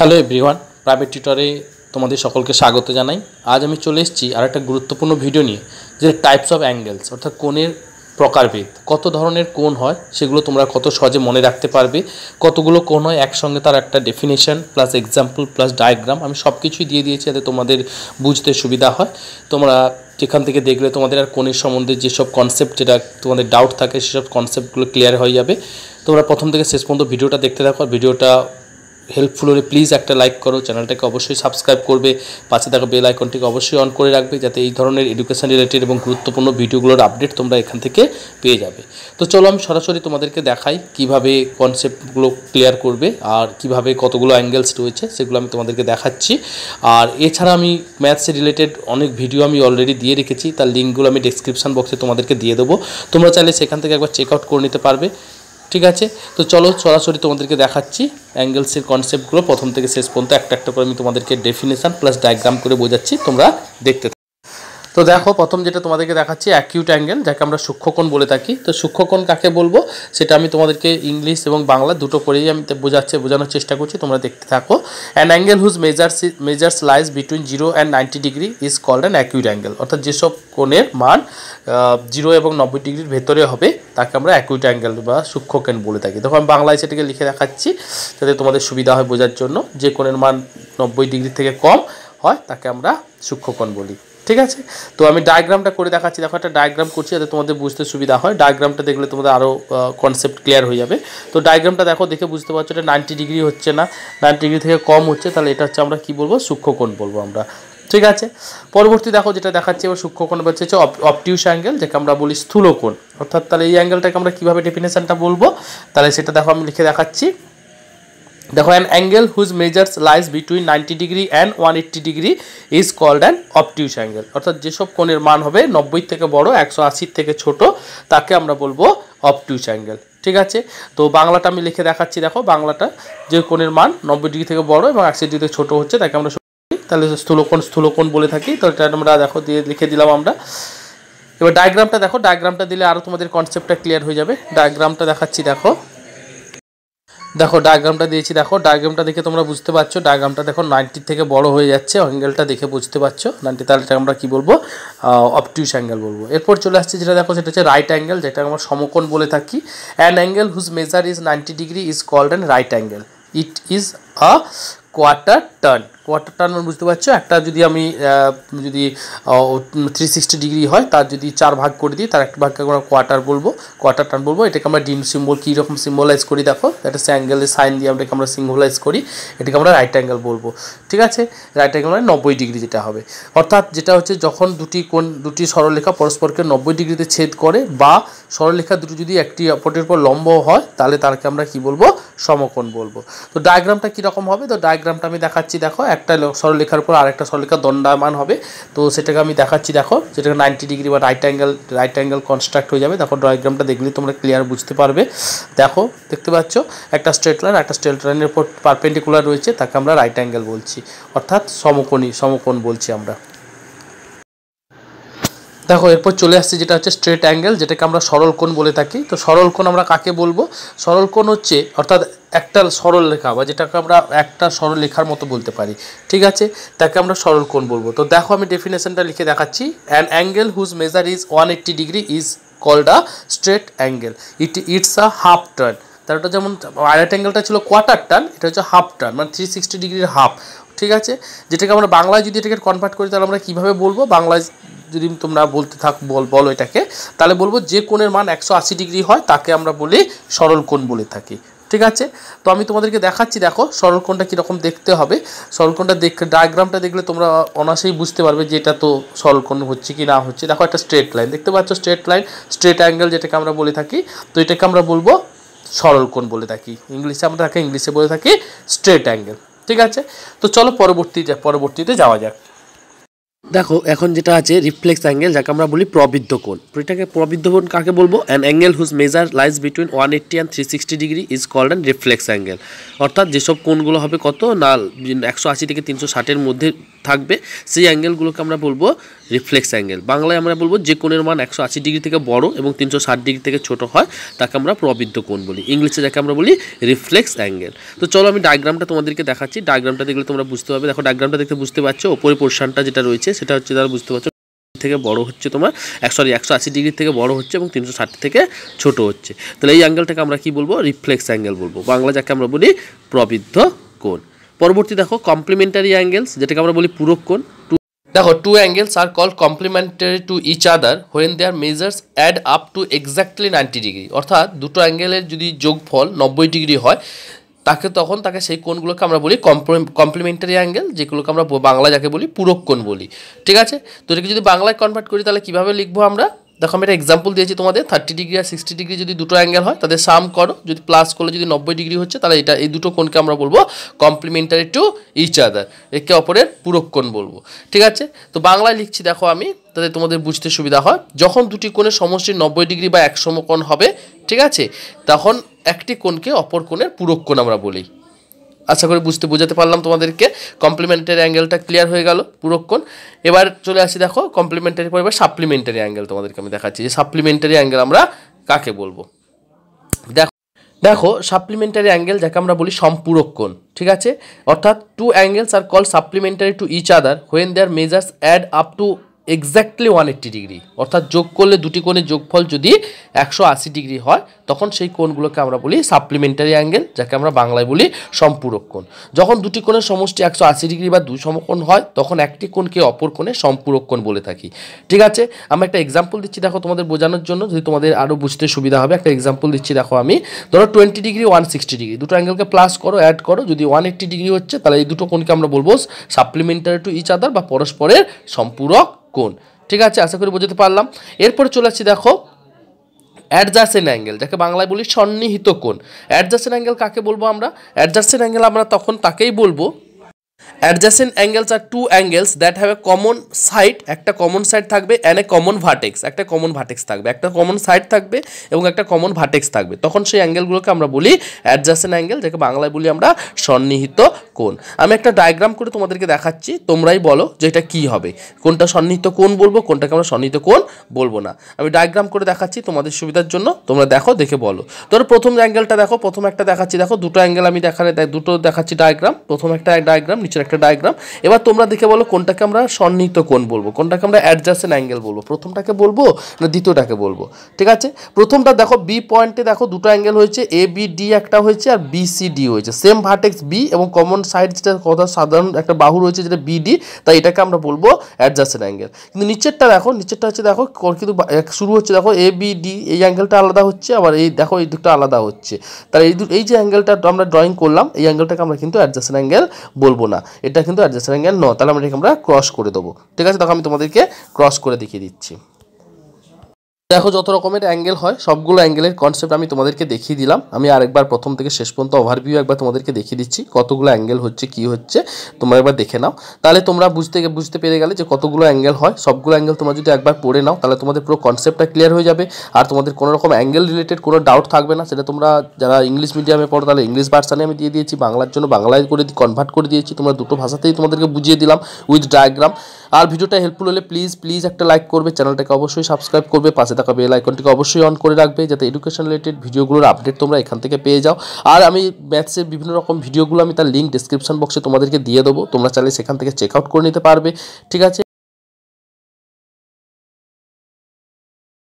hello everyone private টিউটরে তোমাদের সকলকে স্বাগত জানাই আজ আমি চলে এসেছি আর একটা গুরুত্বপূর্ণ ভিডিও নিয়ে যে টাইপস অফ অ্যাঙ্গেলস অর্থাৎ কোণের প্রকারভেদ কত ধরনের কোণ হয় সেগুলো তোমরা কত সহজে মনে রাখতে পারবে কতগুলো কোণ হয় একসঙ্গে তার একটা definition plus example plus diagram আমি সব কিছুই দিয়ে দিয়েছি যাতে তোমাদের বুঝতে সুবিধা হয় তোমরা যেখান থেকে দেখলে তোমাদের আর কোণের সম্বন্ধে যেসব কনসেপ্ট যেটা তোমাদের ডাউট থাকে সেসব কনসেপ্টগুলো ক্লিয়ার হয়ে যাবে তোমরা প্রথম থেকে শেষ পর্যন্ত ভিডিওটা দেখতে থাকো ভিডিওটা হেল্পফুল হলে প্লিজ একটা লাইক করো চ্যানেলটাকে অবশ্যই সাবস্ক্রাইব করবে পাশে থাকা বেল আইকনটিকে অবশ্যই অন করে রাখবে যাতে এই ধরনের এডুকেশান রিলেটেড এবং গুরুত্বপূর্ণ ভিডিওগুলোর আপডেট তোমরা এখান থেকে পেয়ে যাবে তো চলো আমি সরাসরি তোমাদেরকে দেখাই কিভাবে কনসেপ্টগুলো ক্লিয়ার করবে আর কিভাবে কতগুলো অ্যাঙ্গেলস রয়েছে সেগুলো আমি তোমাদেরকে দেখাচ্ছি আর এছাড়া আমি ম্যাথস রিলেটেড অনেক ভিডিও আমি অলরেডি দিয়ে রেখেছি তার লিঙ্কগুলো আমি ডিসক্রিপশান বক্সে তোমাদেরকে দিয়ে দেবো তোমরা চাইলে সেখান থেকে একবার চেক আউট করে নিতে পারবে ঠিক আছে তো চলো সরাসরি তোমাদেরকে দেখাচ্ছি অ্যাঙ্গেলসের কনসেপ্টগুলো প্রথম থেকে শেষ পর্যন্ত একটা একটা করে আমি তোমাদেরকে ডেফিনেশান প্লাস ডায়াগ্রাম করে বোঝাচ্ছি তোমরা দেখতে তো দেখো প্রথম যেটা তোমাদেরকে দেখাচ্ছি অ্যাকিউট অ্যাঙ্গেল যাকে আমরা সূক্ষ্মকোণ বলে থাকি তো সূক্ষ্মকোণ কাকে বলবো সেটা আমি তোমাদেরকে ইংলিশ এবং বাংলা দুটো করেই আমি বোঝাচ্ছি বোঝানোর চেষ্টা করছি তোমরা দেখতে থাকো an angle whose measures measures lies between zero and ninety degree is called an acute angle অর্থাৎ যেসব কোণের মান জিরো এবং নব্বই ডিগ্রির ভেতরে হবে তাকে আমরা অ্যাকুইট অ্যাঙ্গেল বা সূক্ষ্মকেণ বলে থাকি তখন আমি বাংলায় সেটাকে লিখে দেখাচ্ছি যাতে তোমাদের সুবিধা হয় বোঝার জন্য যে কোণের মান নব্বই ডিগ্রি থেকে কম হয় তাকে আমরা সূক্ষ্মকোণ বলি ঠিক আছে তো আমি ডায়াগ্রামটা করে দেখাচ্ছি দেখো একটা ডায়াগ্রাম করছি যাতে তোমাদের বুঝতে সুবিধা হয় ডায়াগ্রামটা দেখলে তোমাদের আরও কনসেপ্ট ক্লিয়ার হয়ে যাবে তো ডায়াগ্রামটা দেখো দেখে বুঝতে পারছো এটা নাইনটি ডিগ্রি হচ্ছে না নাইনটি ডিগ্রি থেকে কম হচ্ছে তাহলে এটা হচ্ছে আমরা কী বলবো সূক্ষ্মকোণ বলবো আমরা ঠিক আছে পরবর্তী দেখো যেটা দেখাচ্ছি এবার সূক্ষ্মকোণ হচ্ছে হচ্ছে অপটিউস অ্যাঙ্গেল যেটা আমরা বলি স্থূলকোণ অর্থাৎ তাহলে এই অ্যাঙ্গেলটাকে আমরা কীভাবে ডেফিনেশানটা বলবো তাহলে সেটা দেখো আমি লিখে দেখাচ্ছি দেখো an angle whose measures lies between ninety degree and one eighty degree is called an obtuse angle অর্থাৎ যেসব কোণের মান হবে নব্বই থেকে বড় একশো আশির থেকে ছোট তাকে আমরা বলবো অপটিউস অ্যাঙ্গেল ঠিক আছে তো বাংলাটা আমি লিখে দেখাচ্ছি দেখো বাংলাটা যে কোণের মান নব্বই ডিগ্রি থেকে বড় এবং একশো ডিগ্রি থেকে ছোটো হচ্ছে তাকে আমরা তাহলে স্থূলকোণ স্থূলকোণ বলে থাকি তো এটা আমরা দেখো দিয়ে লিখে দিলাম আমরা এবার ডায়াগ্রামটা দেখো ডায়াগ্রামটা দিলে আরও তোমাদের কনসেপ্টটা ক্লিয়ার হয়ে যাবে ডায়াগ্রামটা দেখাচ্ছি দেখো দেখো ডায়াগ্রামটা দিয়েছি দেখো ডায়াগ্রামটা দেখে তোমরা বুঝতে পারছো ডায়াগ্রামটা দেখো নাইনটির থেকে বড় হয়ে যাচ্ছে অ্যাঙ্গেলটা দেখে বুঝতে পারছো নাইনটি তাহলে আমরা কী বলবো অপটিউস অ্যাঙ্গেল বলবো এরপর চলে আসছে যেটা দেখো সেটা হচ্ছে রাইট অ্যাঙ্গেল যেটা আমরা সমকোণ বলে থাকি an angle whose measure is ninety degree is called a right angle it is a quarter turn quarter turn মানে বুঝতে পারছো একটা যদি আমি যদি থ্রি সিক্সটি ডিগ্রি হয় তার যদি চার ভাগ করে দিই তার একটা ভাগকে আমরা কোয়ার্টার বলবো কোয়ার্টার টার্ন বলবো এটাকে আমরা ডিম সিম্বল কীরকম সিম্বলাইজ করি দেখো একটা স্যাঙ্গেলের সাইন দিয়ে আমরা আমরা সিম্বলাইজ করি এটাকে আমরা রাইট অ্যাঙ্গেল বলবো ঠিক আছে রাইট অ্যাঙ্গেল মানে নব্বই ডিগ্রি যেটা হবে অর্থাৎ যেটা হচ্ছে যখন দুটি কোন দুটি সরলরেখা পরস্পরকে নব্বই ডিগ্রিতে ছেদ করে বা সরলরেখা দুটো যদি একটি অপরের পর লম্ব হয় তাহলে তাকে আমরা কি বলবো সমকোণ বলবো তো ডায়াগ্রামটা কী এরকম হবে তো ডায়াগ্রামটা আমি দেখাচ্ছি দেখো একটা সরলেখার আর আরেকটা সরলেখা দণ্ডায়মান হবে তো সেটাকে আমি দেখাচ্ছি দেখো যেটাকে নাইনটি ডিগ্রি বা right angle right angle construct হয়ে যাবে দেখো ডায়াগ্রামটা দেখলে তোমরা ক্লিয়ার বুঝতে পারবে দেখো দেখতে পাচ্ছ একটা স্ট্রেট লাইন একটা স্ট্রেট লাইনের উপর পারপেন্ডিকুলার রয়েছে তাকে আমরা রাইট অ্যাঙ্গেল বলছি অর্থাৎ সমকোণী সমকোণ বলছি আমরা দেখো এরপর চলে আসছে যেটা হচ্ছে স্ট্রেট অ্যাঙ্গেল যেটাকে আমরা সরল কোণ বলে থাকি তো সরল কোণ আমরা কাকে বলবো সরল কোণ হচ্ছে অর্থাৎ একটা সরল লেখা বা যেটাকে আমরা একটা সরল লেখার মতো বলতে পারি ঠিক আছে তাকে আমরা সরল কোণ বলবো তো দেখো আমি ডেফিনেশনটা লিখে দেখাচ্ছি an angle whose measure is one eighty degree is called a straight angle it it's a half turn তার ওটা যেমন আয়াট অ্যাঙ্গেলটা ছিল কোয়ার্টার টার্ন এটা হচ্ছে হাফ টার্ন মানে থ্রি সিক্সটি ডিগ্রির হাফ ঠিক আছে যেটাকে আমরা বাংলায় যদি এটাকে কনভার্ট করি তাহলে আমরা কীভাবে বলবো বাংলায় যদি তোমরা বলতে থাক বল বলো এটাকে তাহলে বলবো যে কোণের মান একশো আশি ডিগ্রি হয় তাকে আমরা বলি সরল কোণ বলে থাকি ঠিক আছে তো আমি তোমাদেরকে দেখাচ্ছি দেখো সরলকোণটা কীরকম দেখতে হবে সরলকোণটা দেখ ডায়াগ্রামটা দেখলে তোমরা অনাসেই বুঝতে পারবে যে এটা তো সরলকোণ হচ্ছে কি না হচ্ছে দেখো একটা স্ট্রেট লাইন দেখতে পাচ্ছ স্ট্রেট লাইন স্ট্রেট অ্যাঙ্গেল যেটাকে আমরা বলে থাকি তো এটাকে আমরা বলবো সরলকোণ বলে থাকি ইংলিশে আমরা তাকে ইংলিশে বলে থাকি স্ট্রেট অ্যাঙ্গেল ঠিক আছে তো চলো পরবর্তী পরবর্তীতে যাওয়া যাক দেখো এখন যেটা আছে রিফ্লেক্স অ্যাঙ্গেল যাকে আমরা বলি প্রবৃদ্ধ কোণ এটাকে প্রবৃদ্ধ কোণ কাকে বলবো an angle whose measure lies between one eighty and three sixty degree is called and reflex angle অর্থাৎ যেসব কোণগুলো হবে কত না একশো আশি থেকে তিনশো ষাটের মধ্যে থাকবে সেই অ্যাঙ্গেলগুলোকে আমরা বলবো রিফ্লেক্স অ্যাঙ্গেল বাংলায় আমরা বলবো যে কোণের মান একশো আশি ডিগ্রি থেকে বড় এবং তিনশো ষাট ডিগ্রি থেকে ছোট হয় তাকে আমরা প্রবৃদ্ধ কোণ বলি ইংলিশে যাকে আমরা বলি রিফ্লেক্স অ্যাঙ্গেল তো চলো আমি ডায়াগ্রামটা তোমাদেরকে দেখাচ্ছি ডায়াগ্রামটা দেখলে তোমরা বুঝতে পারবে দেখো ডায়াগ্রামটা দেখতে বুঝতে পারছো ওপরে পোর্শনটা যেটা রয়েছে সেটা হচ্ছে তারা বুঝতে পারছো থেকে বড় হচ্ছে তোমার এক সরি একশো আশি ডিগ্রি থেকে বড় হচ্ছে এবং তিনশো ষাট থেকে ছোট হচ্ছে তাহলে এই অ্যাঙ্গেলটাকে আমরা কি বলবো রিফ্লেক্স অ্যাঙ্গেল বলবো বাংলা যাকে আমরা বলি প্রবৃদ্ধ কোণ পরবর্তী দেখো কমপ্লিমেন্টারি অ্যাঙ্গেলস যেটাকে আমরা বলি পুরক কোণ দেখো two angles are call complementary to each other when their measures add up to exactly ninety degree অর্থাৎ দুটো অ্যাঙ্গেলের যদি যোগফল নব্বই ডিগ্রি হয় তাকে তখন তাকে সেই কোণগুলোকে আমরা বলি কমপ্লিমেন্টারি অ্যাঙ্গেল যেগুলোকে আমরা বাংলায় যাকে বলি পূরক কোণ বলি ঠিক আছে তো এটাকে যদি বাংলায় কনভার্ট করি তাহলে কীভাবে লিখবো আমরা দেখো আমি একটা এক্সাম্পল দিয়েছি তোমাদের থার্টি ডিগ্রি আর সিক্সটি ডিগ্রি যদি দুটো অ্যাঙ্গেল হয় তাদের সাম করো যদি প্লাস করলে যদি নব্বই ডিগ্রি হচ্ছে তাহলে এটা এই দুটো কোণকে আমরা বলবো কমপ্লিমেন্টারি টু ইচ আদার একে অপরের পূরক কোণ বলবো ঠিক আছে তো বাংলায় লিখছি দেখো আমি তাতে তোমাদের বুঝতে সুবিধা হয় যখন দুটি কোণের সমষ্টি নব্বই ডিগ্রি বা এক সমকোণ হবে ঠিক আছে তখন একটি কোণকে অপর কোণের পূরক কোণ আমরা বলি আশা করি বুঝতে বোঝাতে পারলাম তোমাদেরকে কমপ্লিমেন্টারি অ্যাঙ্গেলটা ক্লিয়ার হয়ে গেল পুরোক্ষণ এবার চলে আসি দেখো কমপ্লিমেন্টারি পর এবার সাপ্লিমেন্টারি অ্যাঙ্গেল তোমাদেরকে আমি দেখাচ্ছি যে সাপ্লিমেন্টারি অ্যাঙ্গেল আমরা কাকে বলবো দেখো দেখো সাপ্লিমেন্টারি অ্যাঙ্গেল যাকে আমরা বলি সম্পূরক ঠিক আছে অর্থাৎ two angles are call supplementary to each other when their measures add up to exactly one eighty degree অর্থাৎ যোগ করলে দুটি কোণের যোগফল যদি একশো আশি ডিগ্রি হয় তখন সেই কোণগুলোকে আমরা বলি সাপ্লিমেন্টারি অ্যাঙ্গেল যাকে আমরা বাংলায় বলি সম্পূরক কোণ যখন দুটি কোণের সমষ্টি একশো আশি ডিগ্রি বা দুই সমকোণ হয় তখন একটি কোণকে অপর কোণে সম্পূরক কোণ বলে থাকি ঠিক আছে আমি একটা এক্সাম্পল দিচ্ছি দেখো তোমাদের বোঝানোর জন্য যদি তোমাদের আরও বুঝতে সুবিধা হবে একটা এক্সাম্পল দিচ্ছি দেখো আমি ধরো twenty degree one sixty degree দুটো অ্যাঙ্গেলকে প্লাস করো অ্যাড করো যদি ওয়ান এইট্টি ডিগ্রি হচ্ছে তাহলে এই দুটো কোণকে আমরা বলবো সাপ্লিমেন্টারি টু ইচ আদার বা পরস্পরের সম্পূরক কোণ ঠিক আছে আশা করি বোঝাতে পারলাম এরপরে চলে আসছি দেখো অ্যাডজাসেন্ট অ্যাঙ্গেল যাকে বাংলায় বলি সন্নিহিত কোণ অ্যাডজাসেন্ট অ্যাঙ্গেল কাকে বলবো আমরা অ্যাডজাসেন্ট অ্যাঙ্গেল আমরা তখন তাকেই বলবো adjacent angles are two angles that have a common side একটা কমন সাইট থাকবে অ্যান্ড এ কমন ভার্টেক্স একটা কমন ভার্টেক্স থাকবে একটা কমন সাইট থাকবে এবং একটা কমন ভার্টেক্স থাকবে তখন সেই অ্যাঙ্গেলগুলোকে আমরা বলি অ্যাডজাসেন্ট অ্যাঙ্গেল যাকে বাংলায় বলি আমরা সন্নিহিত কোণ আমি একটা ডায়াগ্রাম করে তোমাদেরকে দেখাচ্ছি তোমরাই বলো যে এটা কী হবে কোনটা সন্নিহিত কোণ বলবো কোনটাকে আমরা সন্নিহিত কোণ বলবো না আমি ডায়াগ্রাম করে দেখাচ্ছি তোমাদের সুবিধার জন্য তোমরা দেখো দেখে বলো ধরো প্রথম অ্যাঙ্গেলটা দেখো প্রথম একটা দেখাচ্ছি দেখো দুটো অ্যাঙ্গেল আমি দেখালে দুটো দেখাচ্ছি ডায়াগ্রাম প্রথম একটা ডায়াগ্রাম নিচের একটা ডায়াগ্রাম এবার তোমরা দেখে বলো কোনটাকে আমরা সন্নিহিত কোন বলবো কোনটাকে আমরা অ্যাডজাস্টেন অ্যাঙ্গেল বলবো প্রথমটাকে বলবো না দ্বিতীয়টাকে বলবো ঠিক আছে প্রথমটা দেখো বি পয়েন্টে দেখো দুটো অ্যাঙ্গেল হয়েছে এ বি ডি একটা হয়েছে আর বি সি ডি হয়েছে সেম ভার্টেক্স বি এবং কমন সাইড যেটা কথা সাধারণ একটা বাহু রয়েছে যেটা বি ডি তাই এটাকে আমরা বলবো অ্যাডজাস্টেন অ্যাঙ্গেল কিন্তু নিচেরটা দেখো নিচেরটা হচ্ছে দেখো কিন্তু শুরু হচ্ছে দেখো এ বি ডি এই অ্যাঙ্গেলটা আলাদা হচ্ছে আবার এই দেখো এই দুটো আলাদা হচ্ছে তাহলে এই এই যে অ্যাঙ্গেলটা আমরা ড্রয়িং করলাম এই অ্যাঙ্গেলটাকে আমরা কিন্তু অ্যাডজাস্টেন অ্যাঙ্গেল বলবো না না এটা কিন্তু অ্যাডজাসেন্ট অ্যাঙ্গেল ন তাহলে আমরা এটাকে আমরা ক্রস করে দেবো ঠিক আছে তখন আমি তোমাদেরকে ক্রস করে দেখিয়ে দিচ্ছি দেখো যত রকমের অ্যাঙ্গেল হয় সবগুলো অ্যাঙ্গেলের কনসেপ্ট আমি তোমাদেরকে দেখিয়ে দিলাম আমি আরেকবার প্রথম থেকে শেষ পর্যন্ত ওভারভিউ একবার তোমাদেরকে দেখিয়ে দিচ্ছি কতগুলো অ্যাঙ্গেল হচ্ছে কি হচ্ছে তোমরা একবার দেখে নাও তাহলে তোমরা বুঝতে বুঝতে পেরে গেলে যে কতগুলো অ্যাঙ্গেল হয় সবগুলো অ্যাঙ্গেল তোমরা যদি একবার পড়ে নাও তাহলে তোমাদের পুরো কনসেপ্টটা ক্লিয়ার হয়ে যাবে আর তোমাদের কোনো রকম অ্যাঙ্গেল রিলেটেড কোনো ডাউট থাকবে না সেটা তোমরা যারা ইংলিশ মিডিয়ামে পড়ো তাহলে ইংলিশ ভার্সানে আমি দিয়ে দিয়েছি বাংলার জন্য বাংলায় করে কনভার্ট করে দিয়েছি তোমরা দুটো ভাষাতেই তোমাদেরকে বুঝিয়ে দিলাম উইথ ডায়াগ্রাম আর ভিডিওটা হেল্পফুল হলে প্লিজ প্লিজ একটা লাইক করবে চ্যানেলটাকে অবশ্যই সাবস্ক্রাইব করবে পাশে থাকা বেল আইকনটিকে অবশ্যই অন করে রাখবে যাতে এডুকেশন রিলেটেড ভিডিওগুলোর আপডেট তোমরা এখান থেকে পেয়ে যাও আর আমি ম্যাথসের বিভিন্ন রকম ভিডিওগুলো আমি তার লিঙ্ক ডিসক্রিপশন বক্সে তোমাদেরকে দিয়ে দেবো তোমরা চাইলে সেখান থেকে চেক আউট করে নিতে পারবে ঠিক আছে